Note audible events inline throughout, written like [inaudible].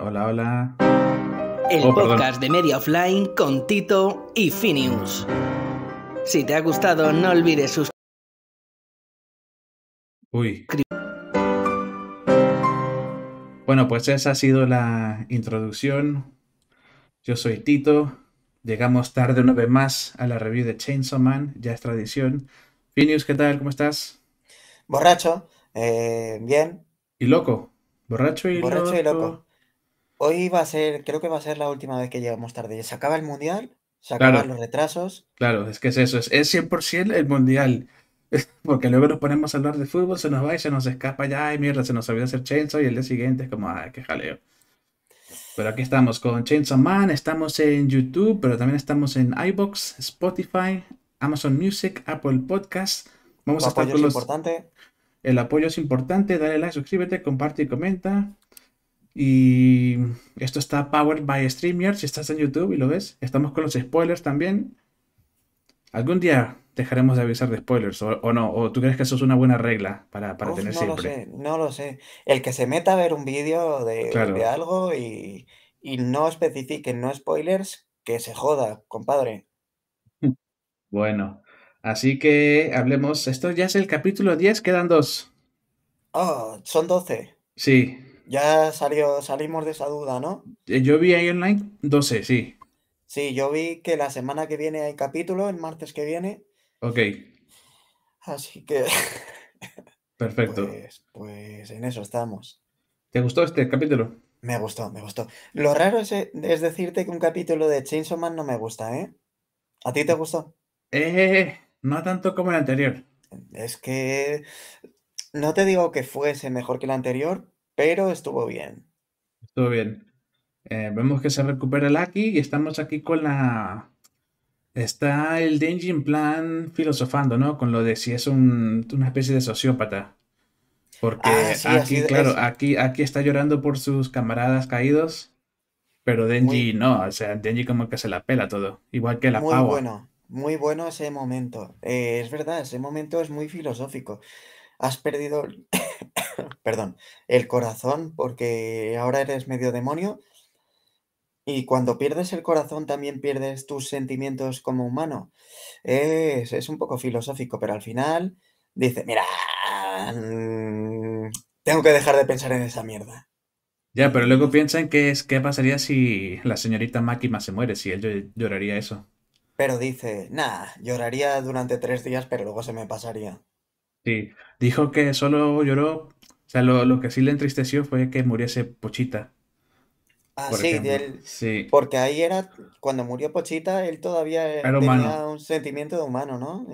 hola, hola. El oh, podcast de Media Offline con Tito y Finius. Si te ha gustado, no olvides suscribirte. Uy. Bueno, pues esa ha sido la introducción. Yo soy Tito. Llegamos tarde una vez más a la review de Chainsaw Man, ya es tradición. Finius, ¿qué tal? ¿Cómo estás? Borracho, eh, bien. ¿Y loco? Borracho y loco. Hoy va a ser, creo que va a ser la última vez que llegamos tarde. Se acaba el mundial, se acaban los retrasos. Claro, es que es eso, es, 100% el mundial. Porque luego nos ponemos a hablar de fútbol, se nos va y se nos escapa ya, y mierda, se nos olvidó hacer Chainsaw y el día siguiente es como, ay, ah, qué jaleo. Pero aquí estamos con Chainsaw Man, estamos en YouTube, pero también estamos en iBox, Spotify, Amazon Music, Apple Podcast. Vamos a estar con los... importante. El apoyo es importante. Dale like, suscríbete, comparte y comenta. Y esto está powered by Streamer, Si estás en YouTube y lo ves, estamos con los spoilers también. Algún día dejaremos de avisar de spoilers o, no. ¿O tú crees que eso es una buena regla para, para tener no Lo sé, no lo sé. El que se meta a ver un vídeo de, de, algo y, y no especifique no spoilers, que se joda, compadre. [laughs] Bueno, Así que hablemos. Esto ya es el capítulo 10, quedan dos. oh, son 12. Sí. Ya salió, salimos de esa duda, ¿no? Eh, yo vi ahí online 12, sí. Sí, yo vi que la semana que viene hay capítulo, el martes que viene. Ok. Así que. [laughs] Perfecto. Pues, pues, en eso estamos. ¿Te gustó este capítulo? Me gustó, me gustó. Lo raro es, decirte que un capítulo de Chainsaw Man no me gusta, ¿eh? ¿A ti te gustó? Eh, eh, eh. No tanto como el anterior. Es que no te digo que fuese mejor que el anterior, pero estuvo bien. Estuvo bien. Eh, vemos que se recupera el y estamos aquí con la. Está el Denji en Plan filosofando, ¿no? Con lo de si es una especie de sociópata. Porque aquí, ah, claro, aquí, aquí está llorando por sus camaradas caídos, pero Denji no, o sea, Denji como que se la pela todo, igual que la Muy Bueno. Muy bueno ese momento. Eh, es verdad, ese momento es muy filosófico. Has perdido, [coughs] perdón, el corazón porque ahora eres medio demonio y cuando pierdes el corazón también pierdes tus sentimientos como humano. Es, un poco filosófico, pero al final dice, mira, mm, tengo que dejar de pensar en esa mierda. Ya, pero luego piensan que es qué pasaría si la señorita Máquina se muere, si él lloraría eso. Pero dice, nada, lloraría durante tres días, pero luego se me pasaría. Sí, dijo que solo lloró, o sea, lo, que sí le entristeció fue que muriese Pochita. Ah, sí, porque ahí era, cuando murió Pochita, él todavía era tenía un sentimiento de humano, ¿no?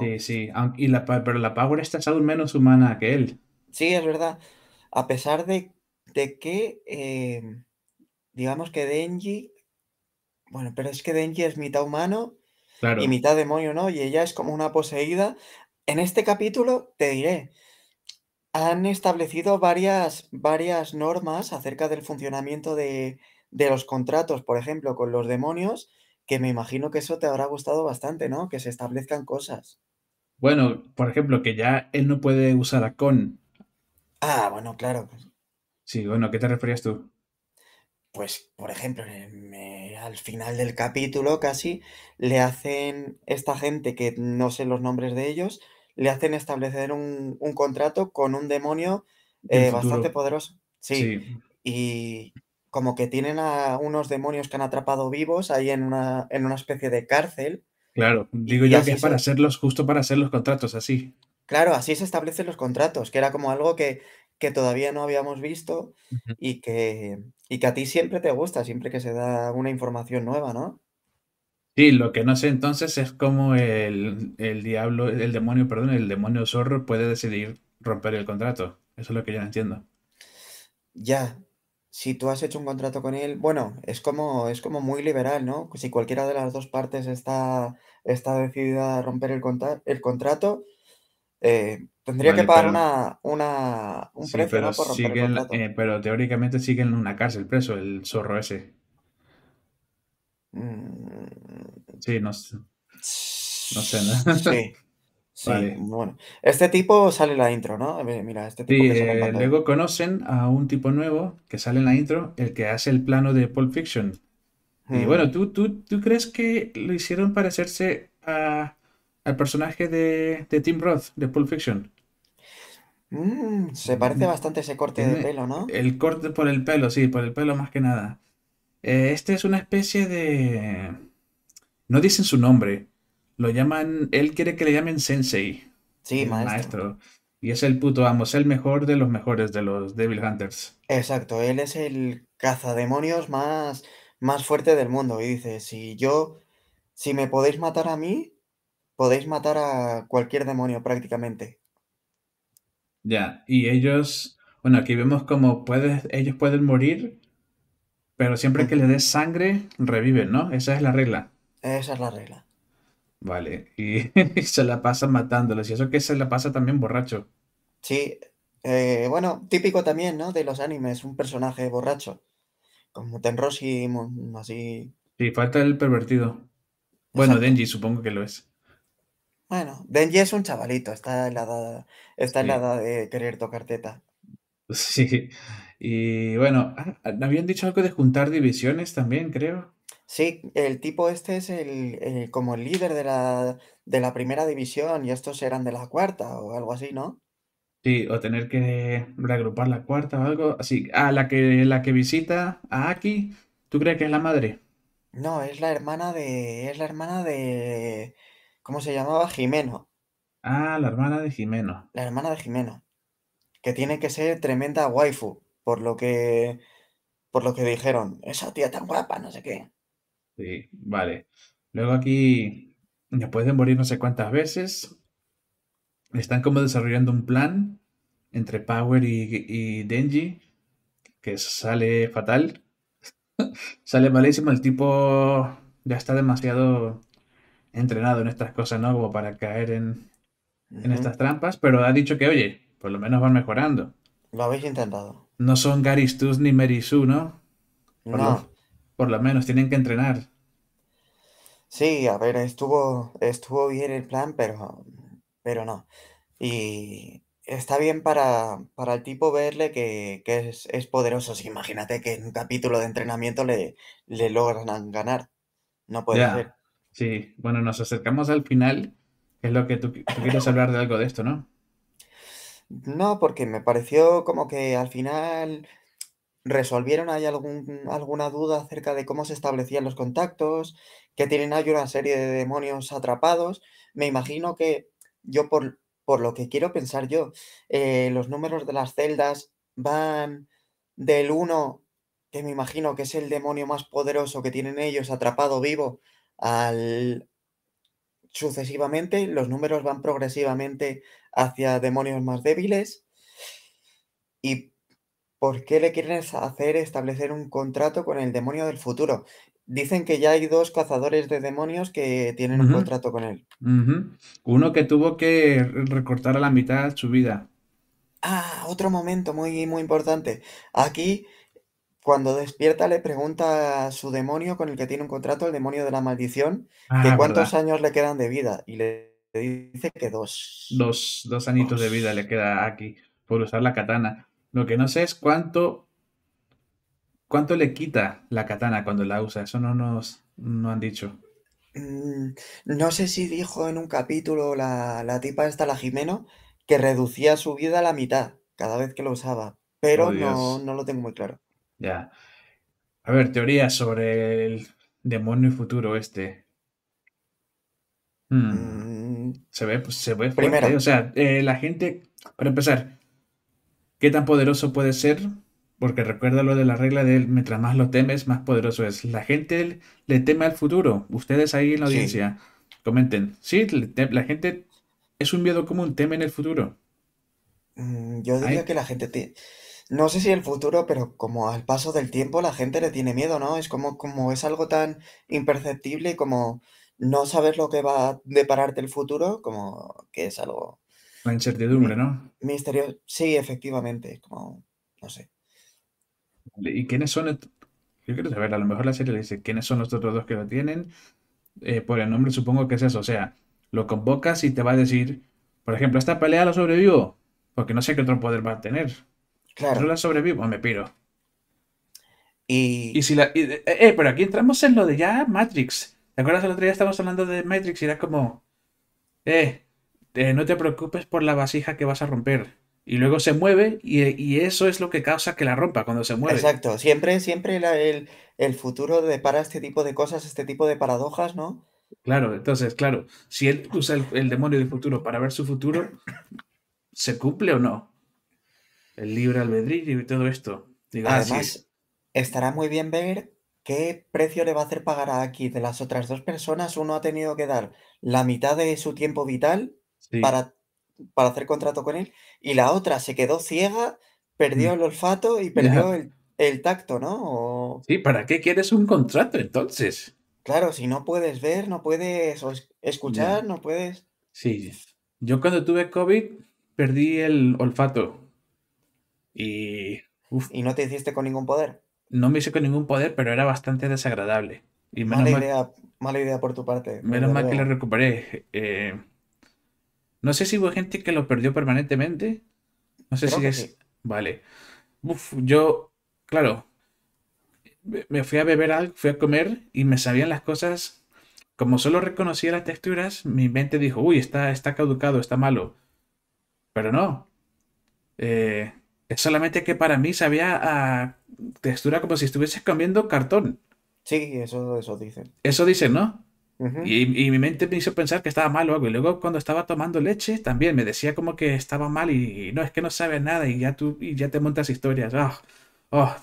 Eh, sí, sí, pero la Power está aún menos humana que él. Sí, es verdad. A pesar de, que, eh, digamos que Denji bueno, pero es que Denji es mitad humano y mitad demonio, ¿no? Y ella es como una poseída. En este capítulo, te diré, han establecido varias, varias normas acerca del funcionamiento de, los contratos, por ejemplo, con los demonios, que me imagino que eso te habrá gustado bastante, ¿no? Que se establezcan cosas. Bueno, por ejemplo, que ya él no puede usar a Con. Ah, bueno, claro. Pues. Sí, bueno, ¿qué te referías tú? pues, por ejemplo, eh, al final del capítulo casi, le hacen esta gente que no sé los nombres de ellos, le hacen establecer un, contrato con un demonio eh, bastante poderoso. Sí. Y como que tienen a unos demonios que han atrapado vivos ahí en una, en una especie de cárcel. Claro, digo yo que es para justo para hacer los contratos así. Claro, así se establecen los contratos, que era como algo que que todavía no habíamos visto y, que, que a ti siempre te gusta, siempre que se da una información nueva, ¿no? Sí, lo que no sé entonces es cómo el, el diablo, el demonio, perdón, el demonio zorro puede decidir romper el contrato. Eso es lo que yo entiendo. Ya, si tú has hecho un contrato con él, bueno, es como, es como muy liberal, ¿no? Si cualquiera de las dos partes está, está decidida a romper el contrato, eh, tendría que pagar una, un precio pero, Por romper eh, pero teóricamente sigue en una cárcel preso el zorro ese. Mm. Sí, no sé. No sé, ¿no? [laughs] Sí. [laughs] bueno. Este tipo sale en la intro, ¿no? Mira, este tipo. que eh, luego conocen a un tipo nuevo que sale en la intro, el que hace el plano de Pulp Fiction. Y mm. bueno, ¿tú, tú, tú crees que lo hicieron parecerse a al personaje de, de Tim Roth, de Pulp Fiction. Mm, se parece mm, bastante ese corte de pelo, ¿no? El corte por el pelo, sí, por el pelo más que nada. Eh, este es una especie de... No dicen su nombre. Lo llaman... Él quiere que le llamen sensei. Sí, maestro. maestro. Y es el puto amo, es el mejor de los mejores de los Devil Hunters. Exacto, él es el cazademonios más, más fuerte del mundo. Y dice, si yo... Si me podéis matar a mí, podéis matar a cualquier demonio prácticamente. Ya, y ellos, bueno, aquí vemos como puedes, ellos pueden morir, pero siempre que le des sangre, reviven, ¿no? Esa es la regla. Esa es la regla. Vale, y, [laughs] se la pasa matándolos, y eso que se la pasa también borracho. Sí, eh, bueno, típico también, ¿no? De los animes, un personaje borracho. Como Tenroshi, así. Sí, falta el pervertido. Bueno, Denji supongo que lo es. Bueno, Denji es un chavalito, está en la edad, está en de querer tocar teta. Sí, y bueno, ah, ah, habían dicho algo de juntar divisiones también, creo. Sí, el tipo este es el, eh, como el líder de la, primera división y estos eran de la cuarta o algo así, ¿no? Sí, o tener que reagrupar la cuarta o algo así. Ah, la que, la que visita a Aki, ¿tú crees que es la madre? No, es la hermana de. Es la hermana de. ¿Cómo se llamaba? Jimeno. Ah, la hermana de Jimeno. La hermana de Jimeno. Que tiene que ser tremenda waifu, por lo que. Por lo que dijeron. Esa tía tan guapa, no sé qué. Sí, vale. Luego aquí, después de morir no sé cuántas veces, están como desarrollando un plan entre Power y, y Denji, que sale fatal. [laughs] sale malísimo, el tipo ya está demasiado entrenado en estas cosas, ¿no? Como para caer en, estas trampas, pero ha dicho que, oye, por lo menos van mejorando. Lo habéis intentado. No son Garistus ni Mary ¿no? no. por lo menos tienen que entrenar. Sí, a ver, estuvo, estuvo bien el plan, pero, pero no. Y está bien para, para el tipo verle que, es, poderoso. Si imagínate que en un capítulo de entrenamiento le, le logran ganar. No puede ser. Sí, bueno, nos acercamos al final. Es lo que tú, quieres hablar de algo de esto, ¿no? No, porque me pareció como que al final resolvieron ahí algún, alguna duda acerca de cómo se establecían los contactos, que tienen ahí una serie de demonios atrapados. Me imagino que yo, por, lo que quiero pensar yo, eh, los números de las celdas van del uno que me imagino que es el demonio más poderoso que tienen ellos atrapado vivo, sucesivamente, los números van progresivamente hacia demonios más débiles. ¿Y por qué le quieren hacer establecer un contrato con el demonio del futuro? Dicen que ya hay dos cazadores de demonios que tienen un contrato con él. Uno que tuvo que recortar a la mitad su vida. Ah, otro momento muy, muy importante. Aquí cuando despierta le pregunta a su demonio con el que tiene un contrato, el demonio de la maldición, ah, cuántos años le quedan de vida. Y le dice que dos. Dos, dos añitos de vida le queda aquí por usar la katana. Lo que no sé es cuánto, cuánto le quita la katana cuando la usa. Eso no nos no han dicho. Mm, no sé si dijo en un capítulo la, tipa esta, la Jimeno, que reducía su vida a la mitad cada vez que lo usaba, pero oh, no lo tengo muy claro. Ya. A ver, teoría sobre el demonio y futuro este. Hmm. Mm. Se ve, pues, se ve O sea, eh, la gente, para empezar, ¿qué tan poderoso puede ser? Porque recuerda lo de la regla de mientras más lo temes, más poderoso es. La gente le teme al futuro. Ustedes ahí en la audiencia, comenten. Sí, la gente es un miedo común, teme en el futuro. Mm, yo diría que la gente te, no sé si el futuro, pero como al paso del tiempo la gente le tiene miedo, ¿no? Es como, como es algo tan imperceptible como no sabes lo que va a depararte el futuro, como que es algo La incertidumbre, ¿no? misterioso. Sí, efectivamente, como, no sé. ¿Y quiénes son? Yo quiero saber, a lo mejor la serie le dice, ¿quiénes son los otros dos que lo tienen? Eh, por el nombre supongo que es eso, o sea, lo convocas y te va a decir, por ejemplo, esta pelea lo sobrevivo, porque no sé qué otro poder va a tener. No la sobrevivo, me piro. Y... y si la... Eh, eh, pero aquí entramos en lo de ya Matrix. ¿Te acuerdas el otro día estábamos hablando de Matrix y era como... Eh, eh no te preocupes por la vasija que vas a romper. Y luego se mueve y, eso es lo que causa que la rompa cuando se mueve. Exacto, siempre, siempre el, futuro depara este tipo de cosas, este tipo de paradojas, ¿no? Claro, entonces, claro, si él usa el, el demonio del futuro para ver su futuro, ¿se cumple o no? el libre albedrío y todo esto. Ah, además, estará muy bien ver qué precio le va a hacer pagar a aquí. De las otras dos personas, uno ha tenido que dar la mitad de su tiempo vital para, para hacer contrato con él y la otra se quedó ciega, perdió mm. el olfato y perdió el, tacto, ¿no? Sí, ¿para qué quieres un contrato entonces? Claro, si no puedes ver, no puedes escuchar, no puedes... Sí, yo cuando tuve COVID perdí el olfato y. no te hiciste con ningún poder? No me hice con ningún poder, pero era bastante desagradable. mala, idea, mala idea por tu parte. Menos mal que lo recuperé. Eh, no sé si hubo gente que lo perdió permanentemente. No sé si es. Vale. yo, claro, me fui a beber algo, fui a comer y me sabían las cosas. Como solo reconocía las texturas, mi mente dijo, uy, está, está caducado, está malo. Pero no. Eh, es solamente que para mí sabía textura como si estuvieses comiendo cartón. Sí, eso, eso dicen. Eso dicen, ¿no? y, mi mente me hizo pensar que estaba mal o algo. Y luego cuando estaba tomando leche también me decía como que estaba mal y, no, es que no sabes nada y ya tú y ya te montas historias. Ah, oh,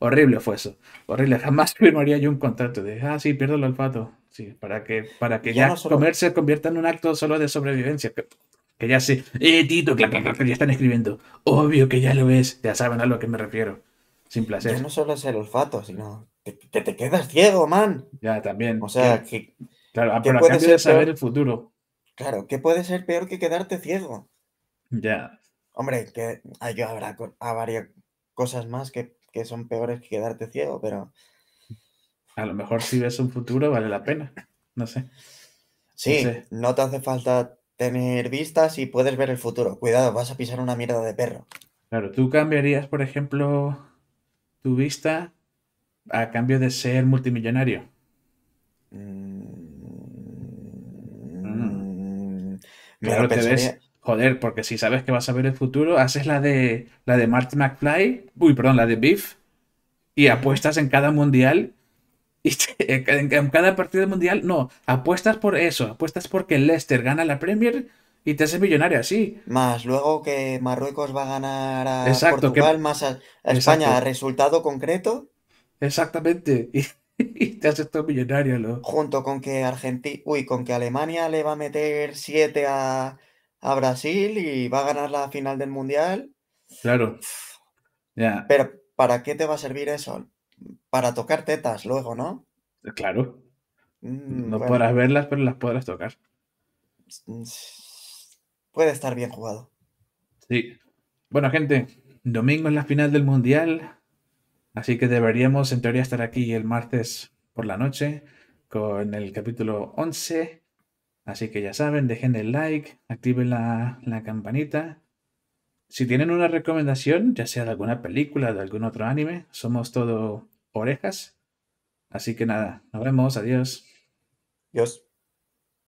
horrible fue eso. Horrible. Jamás [laughs] firmaría yo un contrato de, ah, sí, pierdo el olfato. Sí, para que, para que ya, comer se convierta en un acto solo de sobrevivencia. Que ya sé, eh, Tito, Que ya están escribiendo. Obvio que ya lo ves, ya saben a lo que me refiero. Sin placer. no solo es el olfato, sino que, te quedas ciego, man. Ya, también. O sea, que. Claro, ah, pero de saber el futuro. Claro, ¿qué puede ser peor que quedarte ciego? Ya. Hombre, que hay, ah, habrá ah, varias cosas más que, son peores que quedarte ciego, pero. A lo mejor si ves un futuro vale la pena. No sé. Sí, no te hace falta tener vistas y puedes ver el futuro. Cuidado, vas a pisar una mierda de perro. Claro, tú cambiarías, por ejemplo, tu vista a cambio de ser multimillonario. Mm, claro, te ves. Joder, porque si sabes que vas a ver el futuro, haces la de la de Marty McFly, uy, perdón, la de Beef, y apuestas en cada mundial y [laughs] en, cada partido mundial, no, apuestas por eso, apuestas porque el Leicester gana la Premier y te haces millonaria, sí. Más luego que Marruecos va a ganar a Portugal, más a, España, resultado concreto. Exactamente, [laughs] y, te haces todo millonario, ¿no? Junto con que Argentina, uy, con que Alemania le va a meter 7 a, Brasil y va a ganar la final del mundial. Claro. Ya. Pero ¿para qué te va a servir eso? para tocar tetas luego, ¿no? Eh, claro. Mm, no podrás verlas, pero las podrás tocar. Puede estar bien jugado. Sí. Bueno, gente, domingo es la final del Mundial, así que deberíamos en teoría estar aquí el martes por la noche con el capítulo 11. Así que ya saben, dejen el like, activen la, la campanita. Si tienen una recomendación, ya sea de alguna película, de algún otro anime, somos todo orejas. Así que nada, nos vemos, adiós. Adiós.